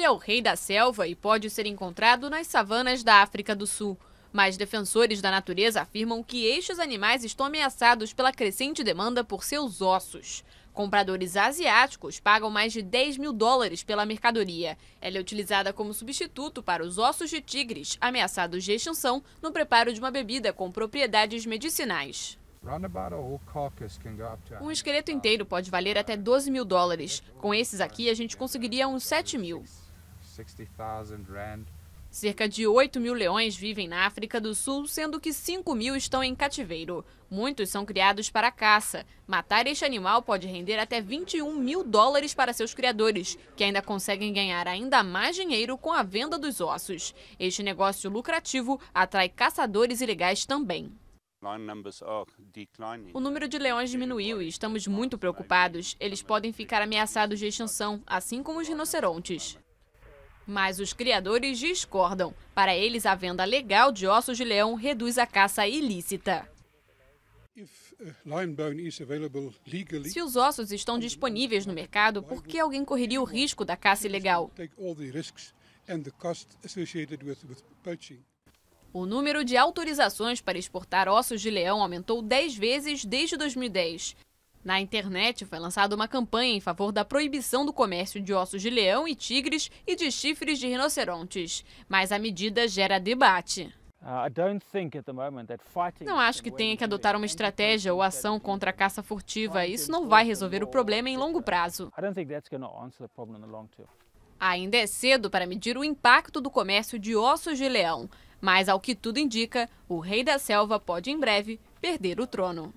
Ele é o rei da selva e pode ser encontrado nas savanas da África do Sul. Mas defensores da natureza afirmam que estes animais estão ameaçados pela crescente demanda por seus ossos. Compradores asiáticos pagam mais de 10 mil dólares pela mercadoria. Ela é utilizada como substituto para os ossos de tigres, ameaçados de extinção, no preparo de uma bebida com propriedades medicinais. Um esqueleto inteiro pode valer até 12 mil dólares. Com esses aqui, a gente conseguiria uns 7 mil. Cerca de 8 mil leões vivem na África do Sul, sendo que 5 mil estão em cativeiro. Muitos são criados para caça. Matar este animal pode render até 21 mil dólares para seus criadores, que ainda conseguem ganhar ainda mais dinheiro com a venda dos ossos. Este negócio lucrativo atrai caçadores ilegais também. O número de leões diminuiu e estamos muito preocupados. Eles podem ficar ameaçados de extinção, assim como os rinocerontes. Mas os criadores discordam. Para eles, a venda legal de ossos de leão reduz a caça ilícita. Uh, Se os ossos estão disponíveis no mercado, por que alguém correria o risco da caça ilegal? O número de autorizações para exportar ossos de leão aumentou 10 vezes desde 2010. Na internet foi lançada uma campanha em favor da proibição do comércio de ossos de leão e tigres e de chifres de rinocerontes, mas a medida gera debate. Uh, não acho que tenha que adotar uma estratégia ou ação contra a caça furtiva. Isso não vai resolver o problema em longo prazo. Ainda é cedo para medir o impacto do comércio de ossos de leão, mas ao que tudo indica, o rei da selva pode em breve perder o trono.